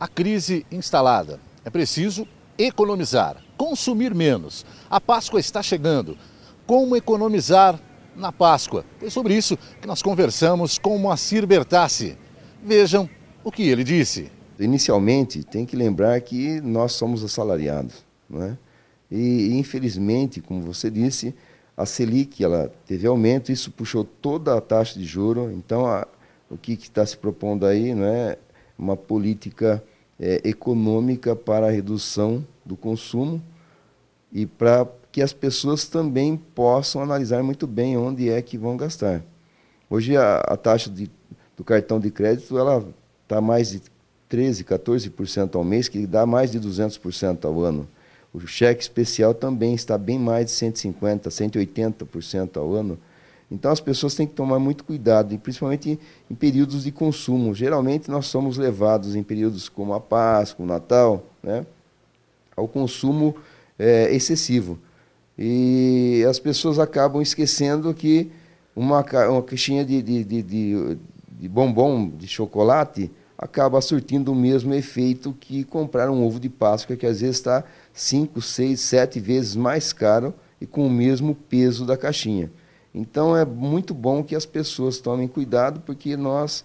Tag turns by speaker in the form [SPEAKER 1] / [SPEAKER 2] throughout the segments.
[SPEAKER 1] a crise instalada. É preciso economizar, consumir menos. A Páscoa está chegando. Como economizar na Páscoa? Foi é sobre isso que nós conversamos com Moacir Bertassi. Vejam o que ele disse. Inicialmente, tem que lembrar que nós somos assalariados, não é? E infelizmente, como você disse, a Selic ela teve aumento, isso puxou toda a taxa de juro. Então, a, o que está se propondo aí, não é, uma política é, econômica para a redução do consumo e para que as pessoas também possam analisar muito bem onde é que vão gastar. Hoje a, a taxa de, do cartão de crédito ela está mais de 13, 14% ao mês, que dá mais de 200% ao ano. O cheque especial também está bem mais de 150, 180% ao ano. Então as pessoas têm que tomar muito cuidado, e principalmente em períodos de consumo. Geralmente nós somos levados em períodos como a Páscoa, o Natal, né, ao consumo é, excessivo. E as pessoas acabam esquecendo que uma, uma caixinha de, de, de, de, de bombom, de chocolate, acaba surtindo o mesmo efeito que comprar um ovo de Páscoa, que às vezes está 5, 6, 7 vezes mais caro e com o mesmo peso da caixinha. Então é muito bom que as pessoas tomem cuidado, porque nós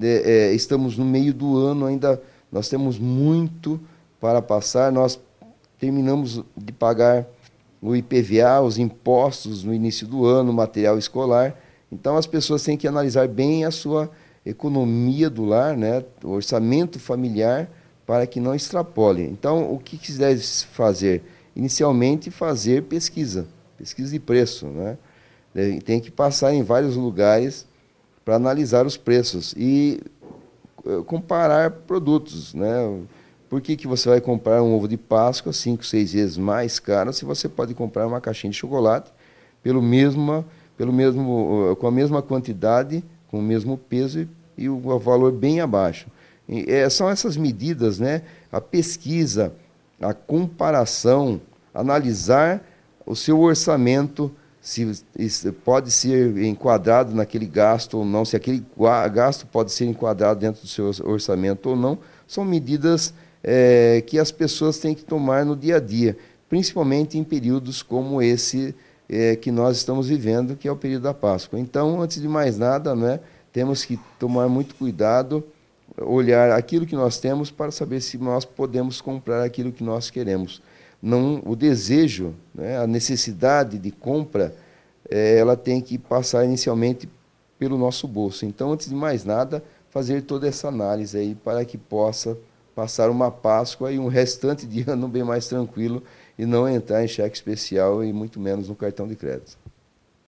[SPEAKER 1] é, é, estamos no meio do ano, ainda nós temos muito para passar. Nós terminamos de pagar o IPVA, os impostos no início do ano, material escolar. Então as pessoas têm que analisar bem a sua economia do lar, né, o orçamento familiar, para que não extrapole. Então o que, quiser fazer? Inicialmente fazer pesquisa, pesquisa de preço, né? Né? Tem que passar em vários lugares para analisar os preços e eh, comparar produtos, né? Por que, que você vai comprar um ovo de Páscoa cinco, seis vezes mais caro se você pode comprar uma caixinha de chocolate pelo mesma, pelo mesmo, eh, com a mesma quantidade, com o mesmo peso e, e o valor bem abaixo? E, é, são essas medidas, né? A pesquisa, a comparação, analisar o seu orçamento, se pode ser enquadrado naquele gasto ou não, se aquele gasto pode ser enquadrado dentro do seu orçamento ou não, são medidas é, que as pessoas têm que tomar no dia a dia, principalmente em períodos como esse é, que nós estamos vivendo, que é o período da Páscoa. Então, antes de mais nada, né, temos que tomar muito cuidado, olhar aquilo que nós temos para saber se nós podemos comprar aquilo que nós queremos não o desejo, né, a necessidade de compra, é, ela tem que passar inicialmente pelo nosso bolso. Então, antes de mais nada, fazer toda essa análise aí para que possa passar uma Páscoa e um restante de ano bem mais tranquilo e não entrar em cheque especial e muito menos no cartão de crédito.